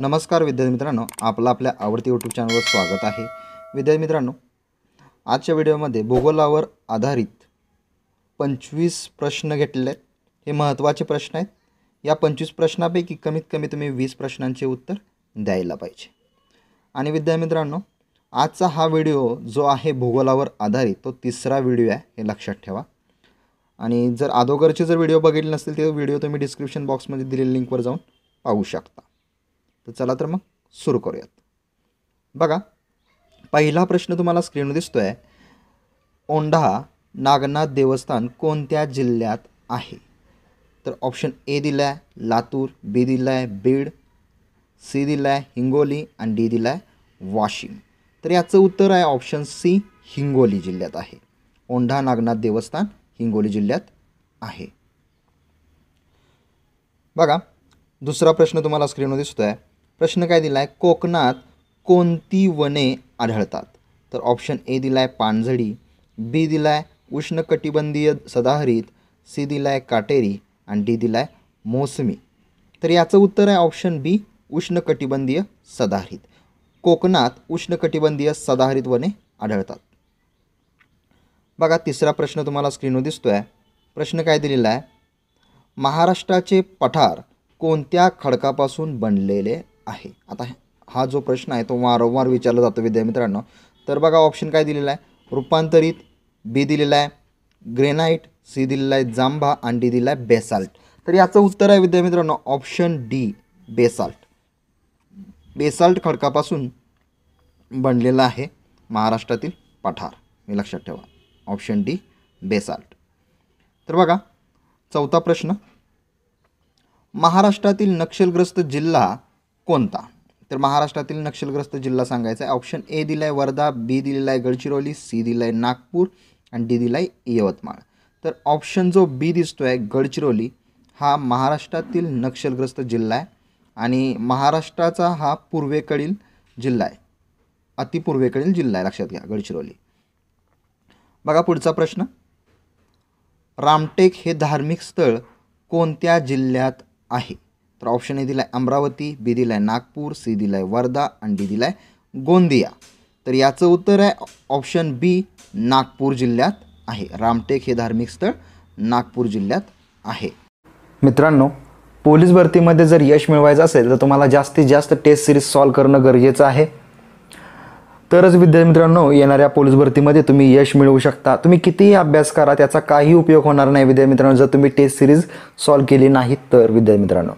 नमस्कार विद्यार्थी मित्रांनो आपलं आपल्या आवडती यूट्यूब चॅनलवर स्वागत आहे विद्यार्थी मित्रांनो आजच्या व्हिडिओमध्ये भूगोलावर आधारित पंचवीस प्रश्न घेतलेले आहेत हे महत्त्वाचे प्रश्न आहेत या पंचवीस प्रश्नापैकी कमीत कमी तुम्ही वीस प्रश्नांचे उत्तर द्यायला पाहिजे आणि विद्यार्थी मित्रांनो आजचा हा व्हिडिओ जो आहे भूगोलावर आधारित तो तिसरा व्हिडिओ आहे हे लक्षात ठेवा आणि जर अगोदरचे जर व्हिडिओ बघितले नसतील ते व्हिडिओ तुम्ही डिस्क्रिप्शन बॉक्समध्ये दिलेल्या लिंकवर जाऊन पाहू शकता तर चला तर मग सुरू करूयात बघा पहिला प्रश्न तुम्हाला स्क्रीनवर दिसतो आहे ओंढा नागनाथ देवस्थान कोणत्या जिल्ह्यात आहे तर ऑप्शन ए दिला आहे लातूर बी दिला आहे बीड सी दिला आहे हिंगोली आणि डी दिला आहे वाशिम तर याचं उत्तर आहे ऑप्शन सी हिंगोली जिल्ह्यात आहे ओंढा नागनाथ देवस्थान हिंगोली जिल्ह्यात आहे बघा दुसरा प्रश्न तुम्हाला स्क्रीनवर दिसतो आहे प्रश्न काय दिला आहे कोकणात कोणती वने आढळतात तर ऑप्शन ए दिला आहे पानझडी बी दिला आहे उष्णकटिबंधीय सदाहरित सी दिला आहे काटेरी आणि डी दिला आहे मोसमी तर याचं उत्तर आहे ऑप्शन बी उष्णकटिबंधीय सदाहरित कोकणात उष्णकटिबंधीय सदाहरित वने आढळतात बघा तिसरा प्रश्न तुम्हाला स्क्रीनवर दिसतो आहे प्रश्न काय दिलेला आहे महाराष्ट्राचे पठार कोणत्या खडकापासून बनलेले आहे आता हा जो प्रश्न आहे तो वारंवार विचारला जातो विद्यामित्रांनो तर बघा ऑप्शन काय दिलेला आहे रूपांतरित बी दिलेला आहे ग्रेनाईट सी दिलेला आहे जांभा आणि डी दिलेला आहे बेसाल्ट तर याचं उत्तर आहे विद्यामित्रांनो ऑप्शन डी बेसाल्ट बेसाल्ट खडकापासून बनलेला आहे महाराष्ट्रातील पठार मी लक्षात ठेवा ऑप्शन डी बेसाल्ट तर बघा चौथा प्रश्न महाराष्ट्रातील नक्षलग्रस्त जिल्हा कोणता तर महाराष्ट्रातील नक्षलग्रस्त जिल्हा सांगायचा आहे ऑप्शन ए दिला आहे वर्धा बी दिलेला आहे गडचिरोली सी दिला आहे नागपूर आणि डी दिला आहे यवतमाळ तर ऑप्शन जो बी दिसतो आहे गडचिरोली हा महाराष्ट्रातील नक्षलग्रस्त जिल्हा आहे आणि महाराष्ट्राचा हा पूर्वेकडील जिल्हा आहे अतिपूर्वेकडील जिल्हा आहे लक्षात घ्या गडचिरोली बघा पुढचा प्रश्न रामटेक हे धार्मिक स्थळ कोणत्या जिल्ह्यात आहे तर ऑप्शन ए दिलाय आहे अमरावती बी दिला आहे नागपूर सी दिला आहे वर्धा आणि डी दिला आहे गोंदिया तर याचं उत्तर आहे ऑप्शन बी नागपूर जिल्ह्यात आहे रामटेक हे धार्मिक स्थळ नागपूर जिल्ह्यात आहे मित्रांनो पोलीस भरतीमध्ये जर यश मिळवायचं असेल तर तुम्हाला जास्तीत जास्त टेस्ट सिरीज सॉल्व करणं गरजेचं आहे तरच विद्यार्थी मित्रांनो येणाऱ्या पोलीस भरतीमध्ये तुम्ही यश मिळवू शकता तुम्ही कितीही अभ्यास करा त्याचा काही उपयोग होणार नाही विद्यार्थी मित्रांनो जर तुम्ही टेस्ट सिरीज सॉल्व केली नाहीत तर विद्यार्थी मित्रांनो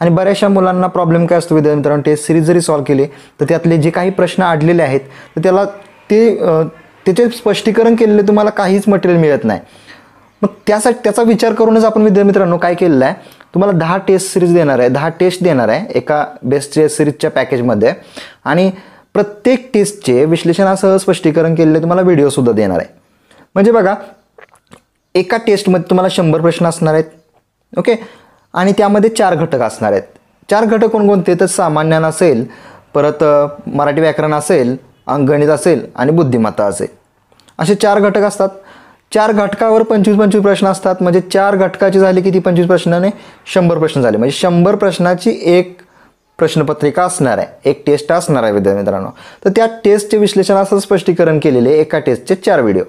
आणि बऱ्याचशा मुलांना प्रॉब्लेम काय असतो विद्यार्थी मित्रांनो टेस्ट सिरीज जरी सॉल्व्ह केली तर त्यातले जे काही प्रश्न अडलेले आहेत तर त्याला ते त्याचे स्पष्टीकरण केलेले तुम्हाला काहीच मटेरियल मिळत नाही मग त्यासाठी त्याचा विचार करूनच आपण विद्यार्थी मित्रांनो काय केलेलं आहे तुम्हाला दहा टेस्ट सिरीज देणार आहे दहा टेस्ट देणार आहे एका बेस्ट टेस्ट सिरीजच्या पॅकेजमध्ये आणि प्रत्येक टेस्टचे विश्लेषणासह स्पष्टीकरण केलेले तुम्हाला व्हिडिओसुद्धा देणार आहे म्हणजे बघा एका टेस्टमध्ये तुम्हाला शंभर प्रश्न असणार आहेत ओके आणि त्यामध्ये चार घटक असणार आहेत चार घटक कोणकोणते तर सामान्यानं असेल परत मराठी व्याकरण असेल अंगणित असेल आणि बुद्धिमत्ता असेल असे चार घटक असतात चार घटकावर पंचवीस पंचवीस प्रश्न असतात म्हणजे चार घटकाचे झाले किती पंचवीस प्रश्नाने शंभर प्रश्न झाले म्हणजे शंभर प्रश्नाची एक प्रश्नपत्रिका असणार आहे एक टेस्ट असणार आहे विद्यार्थी मित्रांनो तर त्या टेस्टचे विश्लेषण असं स्पष्टीकरण केलेले एका टेस्टचे चार व्हिडिओ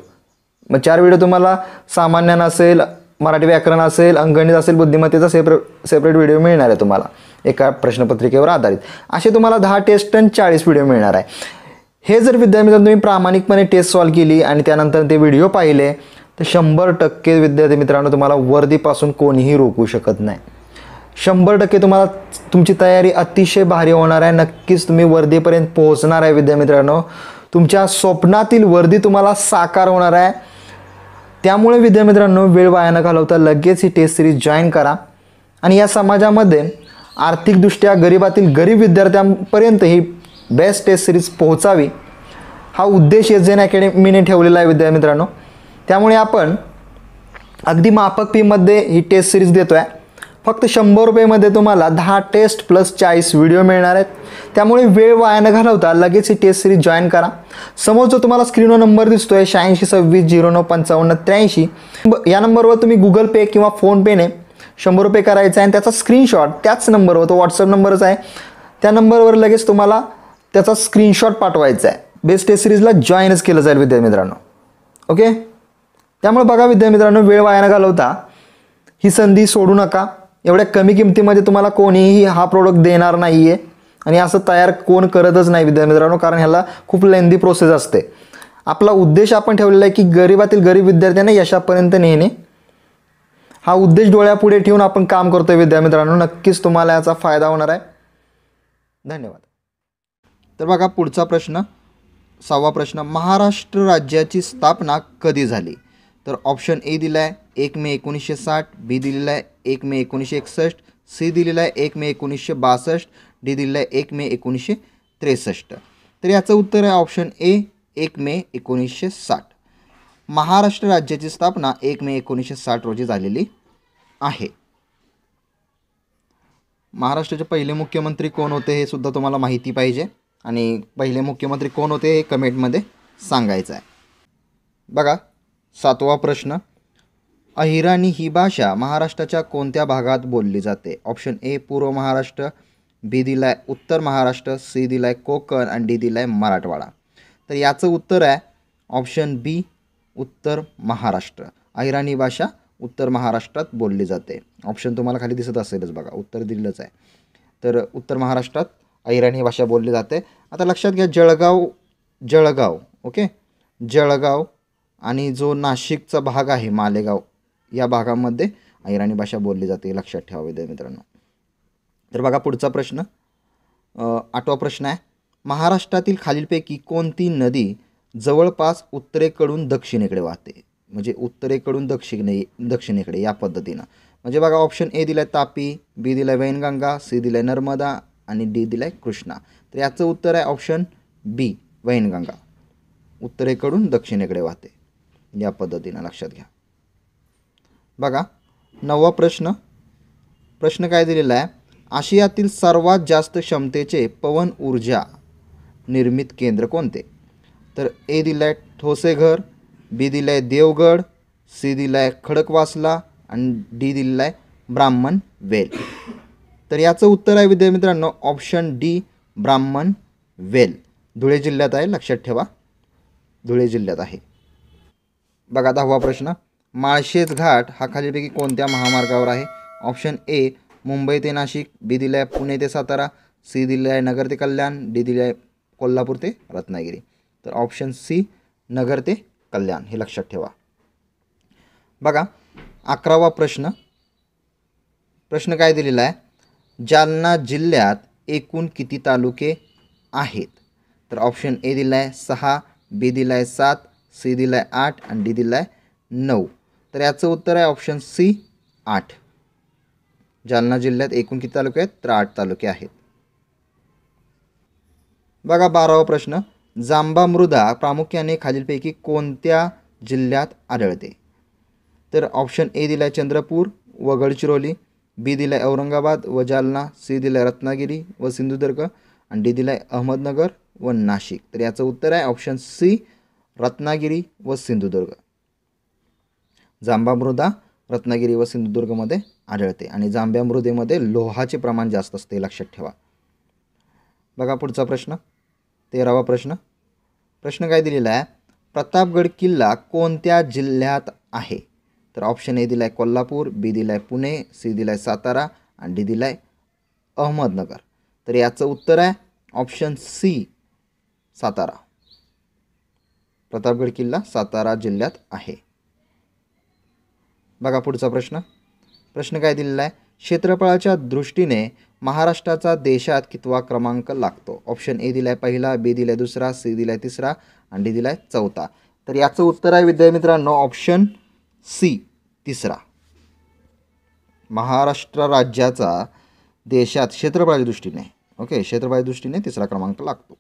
मग चार व्हिडिओ तुम्हाला सामान्यानं असेल मराठी व्याकरण असेल अंगणित असेल बुद्धिमत्तेचा सेपरे सेपरेट व्हिडिओ मिळणार आहे तुम्हाला एका प्रश्नपत्रिकेवर आधारित असे तुम्हाला दहा टेस्ट आणि चाळीस व्हिडिओ मिळणार आहे हे जर विद्यार्थ्यांनी तुम्ही प्रामाणिकपणे टेस्ट सॉल्व केली आणि त्यानंतर ते व्हिडिओ पाहिले तर शंभर टक्के विद्यार्थी मित्रांनो तुम्हाला वर्दीपासून कोणीही रोखू शकत नाही शंभर टक्के तुम्हाला तुमची तयारी अतिशय भारी होणार आहे नक्कीच तुम्ही वर्दीपर्यंत पोहोचणार आहे मित्रांनो तुमच्या स्वप्नातील वर्दी तुम्हाला साकार होणार आहे त्यामुळे विद्यामित्रांनो वेळ वाया न घालवता लगेच ही टेस्ट सिरीज जॉईन करा आणि या समाजामध्ये आर्थिकदृष्ट्या गरिबातील गरीब विद्यार्थ्यांपर्यंत ही बेस्ट टेस्ट सिरीज पोहोचावी हा उद्देश एस जेन अकॅडमीने ठेवलेला आहे विद्यामित्रांनो त्यामुळे आपण अगदी माफक फीमध्ये ही टेस्ट सिरीज देतो आहे फक्त शंभर रुपयेमध्ये तुम्हाला दहा टेस्ट प्लस चाळीस व्हिडिओ मिळणार आहेत त्यामुळे वेळ वाया न घालवता लगेच ही टेस्ट सिरीज जॉईन करा समोर जो तुम्हाला स्क्रीनवर नंबर दिसतो आहे शहाऐंशी सव्वीस झिरो नऊ पंचावन्न त्र्याऐंशी या नंबरवर तुम्ही गुगल पे किंवा फोनपेने शंभर रुपये करायचं आहे आणि त्याचा स्क्रीनशॉट त्याच नंबरवर तो व्हॉट्सअप नंबरच आहे त्या नंबरवर लगेच तुम्हाला त्याचा स्क्रीनशॉट पाठवायचा आहे बेस्ट टेस्ट सिरीजला जॉईनच केलं जाईल विद्यामित्रांनो ओके त्यामुळे बघा विद्यामित्रांनो वेळ वाया न घालवता ही संधी सोडू नका एवढ्या कमी किमतीमध्ये तुम्हाला कोणीही हा प्रोडक्ट देणार नाही आहे आणि असं तयार कोण करतच नाही विद्यार्थी मित्रांनो कारण ह्याला खूप लेंदी प्रोसेस असते आपला उद्देश आपण ठेवलेला आहे की गरीबातील गरीब विद्यार्थ्यांना यशापर्यंत नेणे हा उद्देश डोळ्यापुढे ठेवून आपण काम करतोय विद्यार्थी मित्रांनो नक्कीच तुम्हाला याचा फायदा होणार आहे धन्यवाद तर बघा पुढचा प्रश्न सहावा प्रश्न महाराष्ट्र राज्याची स्थापना कधी झाली तर ऑप्शन ए दिला आहे एक मे एकोणीसशे साठ बी दिलेला आहे एक मे एकोणीसशे एकसष्ट सी दिलेला आहे एक मे एकोणीसशे बासष्ट डी दिलेला आहे एक मे एकोणीसशे त्रेसष्ट तर याचं उत्तर आहे ऑप्शन ए एक मे एकोणीसशे साठ महाराष्ट्र राज्याची स्थापना एक मे एकोणीसशे साठ रोजी झालेली आहे महाराष्ट्राचे पहिले मुख्यमंत्री कोण होते हे सुद्धा तुम्हाला माहिती पाहिजे आणि पहिले मुख्यमंत्री कोण होते हे कमेंटमध्ये सांगायचं आहे बघा सातवा प्रश्न अहिराणी ही भाषा महाराष्ट्राच्या कोणत्या भागात बोलली जाते ऑप्शन ए पूर्व महाराष्ट्र बी दिलाय उत्तर महाराष्ट्र सी दिलाय कोकण आणि डी दिलाय मराठवाडा तर याचं उत्तर आहे ऑप्शन बी उत्तर महाराष्ट्र अहिराणी भाषा उत्तर महाराष्ट्रात बोलली जाते ऑप्शन तुम्हाला खाली दिसत असेलच बघा उत्तर दिलेलंच आहे तर उत्तर महाराष्ट्रात अहिराणी भाषा बोलली जाते आता लक्षात घ्या जळगाव जळगाव ओके जळगाव आणि जो नाशिकचा भाग आहे मालेगाव या भागामध्ये अहिराणी भाषा बोलली जाते लक्षात ठेवावे विद्यार्थी मित्रांनो तर बघा पुढचा प्रश्न आठवा प्रश्न आहे महाराष्ट्रातील खालीलपैकी कोणती नदी जवळपास उत्तरेकडून दक्षिणेकडे वाहते म्हणजे उत्तरेकडून दक्षिणे दक्षिणेकडे या पद्धतीनं म्हणजे बघा ऑप्शन ए दिलं आहे तापी बी दिलाय वैनगंगा सी दिलाय नर्मदा आणि डी दिला आहे कृष्णा तर याचं उत्तर आहे ऑप्शन बी वैनगंगा उत्तरेकडून दक्षिणेकडे वाहते या पद्धतीनं लक्षात घ्या बघा नववा प्रश्न प्रश्न काय दिलेला आहे आशियातील सर्वात जास्त क्षमतेचे पवन ऊर्जा निर्मित केंद्र कोणते तर ए दिलं आहे ठोसेघर बी दिलं आहे देवगड सी दिलं आहे खडकवासला आणि डी दिलेला आहे ब्राह्मण वेल तर याचं उत्तर आहे विद्यामित्रांनो ऑप्शन डी ब्राह्मण वेल धुळे जिल्ह्यात आहे लक्षात ठेवा धुळे जिल्ह्यात आहे बघा दहावा प्रश्न माळशेज घाट हा खालीपैकी कोणत्या महामार्गावर आहे ऑप्शन ए मुंबई ते नाशिक बी दिलं आहे पुणे ते सातारा सी दिलं आहे नगर ते कल्याण डी दिलं आहे कोल्हापूर ते रत्नागिरी तर ऑप्शन सी नगर ते कल्याण हे लक्षात ठेवा बघा अकरावा प्रश्न प्रश्न काय दिलेला आहे जालना जिल्ह्यात एकूण किती तालुके आहेत तर ऑप्शन ए दिला आहे सहा बी दिला आहे सात सी दिलाय आहे आठ आणि डी दिला आहे नऊ तर याचं उत्तर आहे ऑप्शन सी आठ जालना जिल्ह्यात एकूण किती तालुके आहेत तर आठ तालुके आहेत बघा बारावा प्रश्न जांबा मृदा प्रामुख्याने खालीलपैकी कोणत्या जिल्ह्यात आढळते तर ऑप्शन ए दिलाय चंद्रपूर व गडचिरोली बी दिलाय औरंगाबाद व जालना सी दिलाय रत्नागिरी व सिंधुदुर्ग आणि डी दिलाय अहमदनगर व नाशिक तर याचं उत्तर आहे ऑप्शन सी रत्नागिरी व सिंधुदुर्ग जांबा मृदा रत्नागिरी व सिंधुदुर्गमध्ये आढळते आणि जांभ्या मृदेमध्ये लोहाचे प्रमाण जास्त असते लक्षात ठेवा बघा पुढचा प्रश्न तेरावा प्रश्न प्रश्न काय दिलेला आहे प्रतापगड किल्ला कोणत्या जिल्ह्यात आहे तर ऑप्शन ए दिला आहे कोल्हापूर बी दिला आहे पुणे सी दिला आहे सातारा आणि डी दिला अहमदनगर तर याचं उत्तर आहे ऑप्शन सी सातारा प्रतापगड किल्ला सातारा जिल्ह्यात आहे बघा पुढचा प्रश्न प्रश्न काय दिलेला आहे क्षेत्रफळाच्या दृष्टीने महाराष्ट्राचा देशात कितवा क्रमांक लागतो ऑप्शन ए दिला आहे पहिला बी दिला आहे दुसरा सी दिला आहे तिसरा आणि डी दिला आहे चौथा तर याचं उत्तर आहे मित्रांनो ऑप्शन सी तिसरा महाराष्ट्र राज्याचा देशात क्षेत्रफळाच्या दृष्टीने ओके क्षेत्रफळाच्या दृष्टीने तिसरा क्रमांक लागतो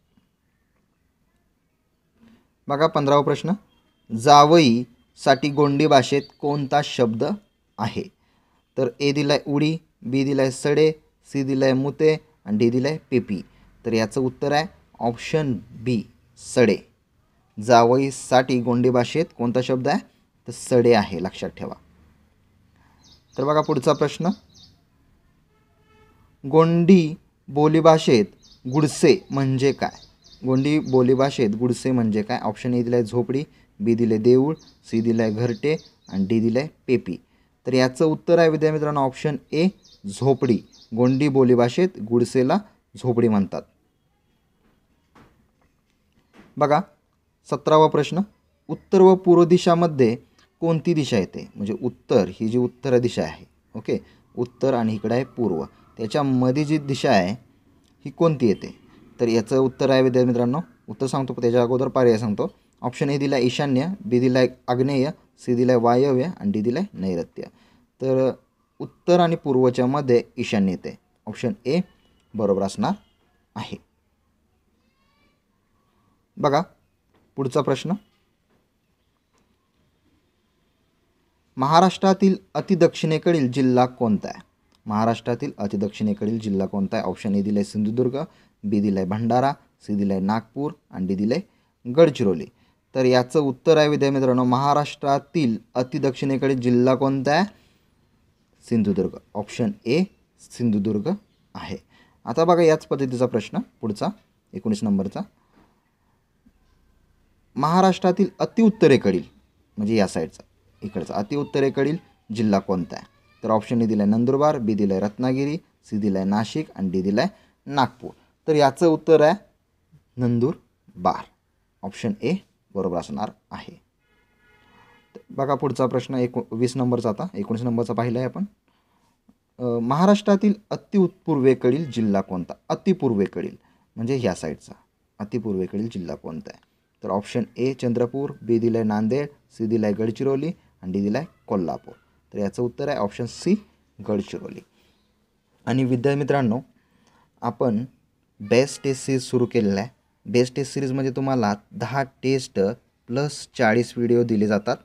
बघा पंधरावा प्रश्न जावईसाठी गोंडी भाषेत कोणता शब्द आहे तर ए दिलाय उडी बी दिलाय सडे सी दिला आहे मुते आणि डी दिला आहे पेपी तर याचं उत्तर आहे ऑप्शन बी सडे जावईसाठी गोंडी भाषेत कोणता शब्द आहे तर सडे आहे लक्षात ठेवा तर बघा पुढचा प्रश्न गोंडी बोलीभाषेत गुडसे म्हणजे काय गोंडी बोलीभाषेत गुडसे म्हणजे काय ऑप्शन ए दिलं आहे झोपडी बी दिलं आहे देऊळ सी दिलं आहे घरटे आणि डी दिलं आहे पेपी तर याचं उत्तर आहे मित्रांनो ऑप्शन ए झोपडी गोंडी बोलीभाषेत गुडसेला झोपडी म्हणतात बघा सतरावा प्रश्न उत्तर व पूर्व दिशामध्ये कोणती दिशा येते म्हणजे उत्तर ही जी उत्तर दिशा आहे ओके उत्तर आणि इकडं आहे पूर्व त्याच्यामध्ये जी दिशा आहे ही कोणती येते तर याचं उत्तर आहे विद्यार्थी मित्रांनो उत्तर सांगतो त्याच्या अगोदर पर्याय सांगतो ऑप्शन ए दिला ईशान्य बी दिलाय आग्नेय सी दिलाय वायव्य आणि डी दिलाय नैऋत्य तर उत्तर आणि पूर्वच्या मध्ये ईशान्य येते ऑप्शन ए बरोबर असणार आहे बघा पुढचा प्रश्न महाराष्ट्रातील अतिदक्षिणेकडील जिल्हा कोणता आहे महाराष्ट्रातील अतिदक्षिणेकडील जिल्हा कोणता आहे ऑप्शन ए दिला सिंधुदुर्ग बी दिलं आहे भंडारा सी दिलं आहे नागपूर आणि डी दिलं आहे गडचिरोली तर याचं उत्तर आहे विद्या मित्रांनो महाराष्ट्रातील अतिदक्षिणेकडे जिल्हा कोणता आहे सिंधुदुर्ग ऑप्शन ए सिंधुदुर्ग आहे आता बघा याच पद्धतीचा प्रश्न पुढचा एकोणीस नंबरचा महाराष्ट्रातील अतिउत्तरेकडील म्हणजे या साईडचा इकडचा अतिउत्तरेकडील जिल्हा कोणता आहे तर ऑप्शन ए दिला आहे नंदुरबार बी दिला आहे रत्नागिरी सी दिला आहे नाशिक आणि डी दिला आहे नागपूर तर याचं उत्तर आहे बार ऑप्शन ए बरोबर असणार आहे बघा पुढचा प्रश्न एक वीस नंबरचा आता एकोणीस नंबरचा पाहिला आहे आपण महाराष्ट्रातील पूर्वेकडील जिल्हा कोणता अतिपूर्वेकडील म्हणजे ह्या साईडचा अतिपूर्वेकडील जिल्हा कोणता आहे तर ऑप्शन ए चंद्रपूर बी दिलं आहे नांदेड सी दिलं आहे गडचिरोली आणि डी दिलं आहे कोल्हापूर तर याचं उत्तर आहे ऑप्शन सी गडचिरोली आणि विद्यामित्रांनो आपण बेस्ट टेस्ट सीरीज सुरू केलेला आहे बेस्ट टेस्ट सिरीजमध्ये तुम्हाला दहा टेस्ट प्लस चाळीस व्हिडिओ दिले जातात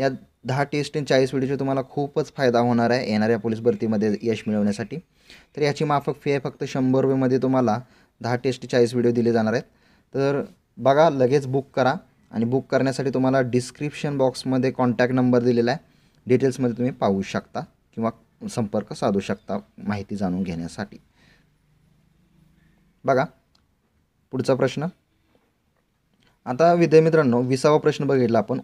या दहा टेस्ट आणि चाळीस व्हिडिओचा तुम्हाला खूपच फायदा होणार आहे येणाऱ्या पोलीस भरतीमध्ये यश मिळवण्यासाठी तर याची माफक फी आहे फक्त शंभर रुपयेमध्ये तुम्हाला दहा टेस्ट चाळीस व्हिडिओ दिले जाणार आहेत तर बघा लगेच बुक करा आणि बुक करण्यासाठी तुम्हाला डिस्क्रिप्शन बॉक्समध्ये कॉन्टॅक्ट नंबर दिलेला आहे डिटेल्समध्ये तुम्ही पाहू शकता किंवा संपर्क साधू शकता माहिती जाणून घेण्यासाठी बघा पुढचा प्रश्न आता मित्रांनो विसावा प्रश्न बघितला आपण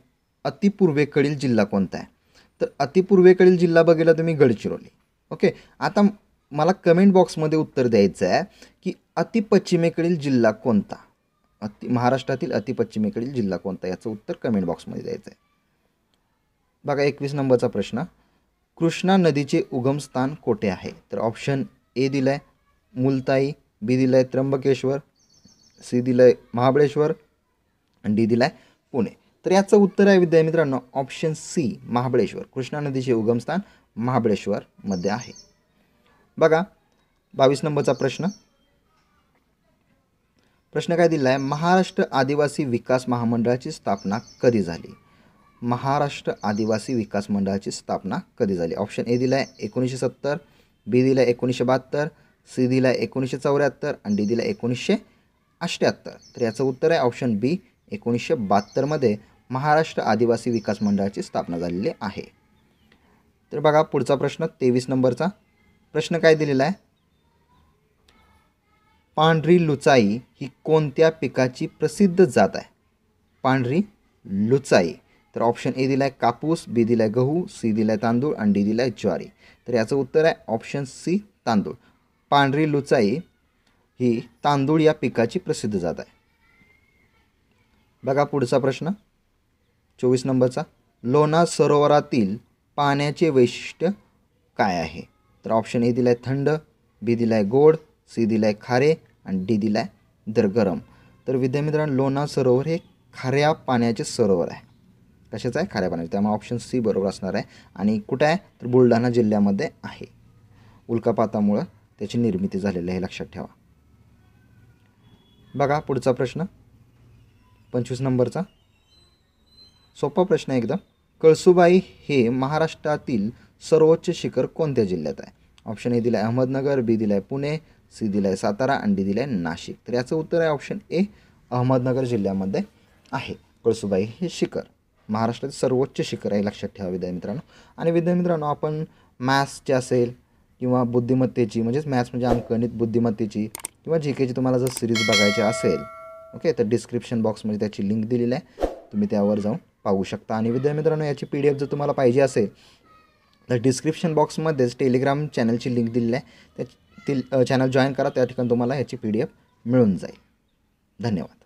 अतिपूर्वेकडील जिल्हा कोणता आहे तर अतिपूर्वेकडील जिल्हा बघितला तुम्ही गडचिरोली ओके आता मला कमेंट बॉक्समध्ये उत्तर द्यायचं आहे की अतिपश्चिमेकडील जिल्हा कोणता अति महाराष्ट्रातील अतिपश्चिमेकडील जिल्हा कोणता याचं उत्तर कमेंट बॉक्समध्ये द्यायचं आहे बघा एकवीस नंबरचा प्रश्न कृष्णा नदीचे उगमस्थान कोठे आहे तर ऑप्शन ए दिलं आहे मुलताई बी दिलं आहे त्र्यंबकेश्वर सी दिलं आहे महाबळेश्वर आणि डी दिला पुणे तर याचं उत्तर आहे मित्रांनो ऑप्शन सी महाबळेश्वर कृष्णा नदीचे उगमस्थान महाबळेश्वरमध्ये आहे बघा बावीस नंबरचा प्रश्न प्रश्न काय दिला आहे महाराष्ट्र आदिवासी विकास महामंडळाची स्थापना कधी झाली महाराष्ट्र आदिवासी विकास मंडळाची स्थापना कधी झाली ऑप्शन ए दिला आहे एकोणीसशे सत्तर बी दिला आहे एकोणीसशे बहात्तर सी दिला एकोणीसशे चौऱ्याहत्तर आणि डी दिला एकोणीसशे अष्ट्याहत्तर तर याचं उत्तर आहे ऑप्शन बी एकोणीसशे बहात्तरमध्ये महाराष्ट्र आदिवासी विकास मंडळाची स्थापना झालेली आहे तर बघा पुढचा प्रश्न तेवीस नंबरचा प्रश्न काय दिलेला आहे पांढरी लुचाई ही कोणत्या पिकाची प्रसिद्ध जात आहे पांढरी लुचाई तर ऑप्शन ए दिला आहे कापूस बी दिला आहे गहू सी दिला आहे तांदूळ आणि डी दिला आहे ज्वारी तर याचं उत्तर आहे ऑप्शन सी तांदूळ पांढरी लुचाई ही तांदूळ या पिकाची प्रसिद्ध जात आहे बघा पुढचा प्रश्न चोवीस नंबरचा लोणा सरोवरातील पाण्याचे वैशिष्ट्य काय आहे तर ऑप्शन ए दिलाय आहे थंड बी दिलाय आहे गोड सी दिलाय खारे आणि डी दिलाय आहे दर गरम तर विद्यामित्रांनो लोणार सरोवर हे खाऱ्या पाण्याचे सरोवर आहे कशाचं आहे खाऱ्या पाण्याचे त्यामुळे ऑप्शन सी बरोबर असणार आहे आणि कुठं आहे तर बुलढाणा जिल्ह्यामध्ये आहे उल्कापातामुळं त्याची निर्मिती झालेली आहे लक्षात ठेवा बघा पुढचा प्रश्न पंचवीस नंबरचा सोपा प्रश्न आहे एकदम कळसुबाई हे महाराष्ट्रातील सर्वोच्च शिखर कोणत्या जिल्ह्यात आहे ऑप्शन ए दिला आहे अहमदनगर बी दिला आहे पुणे सी दिला आहे सातारा आणि डी दिला आहे नाशिक तर याचं उत्तर आहे ऑप्शन ए अहमदनगर जिल्ह्यामध्ये आहे कळसुबाई हे शिखर महाराष्ट्रातील सर्वोच्च शिखर आहे लक्षात ठेवा विद्यामित्रांनो आणि विद्यामित्रांनो आपण मॅथ्सचे असेल किंवा बुद्धिमत्तेची म्हणजेच मॅथ्स म्हणजे अंक गणित बुद्धिमत्तेची किंवा जी केची तुम्हाला जर सिरीज बघायची असेल ओके तर डिस्क्रिप्शन बॉक्समध्ये त्याची लिंक दिलेली आहे तुम्ही त्यावर जाऊन पाहू शकता आणि विद्यार्थी मित्रांनो याची पी डी एफ जर तुम्हाला पाहिजे असेल तर डिस्क्रिप्शन बॉक्समध्येच टेलिग्राम चॅनलची लिंक दिलेली आहे त्या ती चॅनल जॉईन करा त्या ठिकाणी तुम्हाला याची पी डी एफ मिळून जाईल धन्यवाद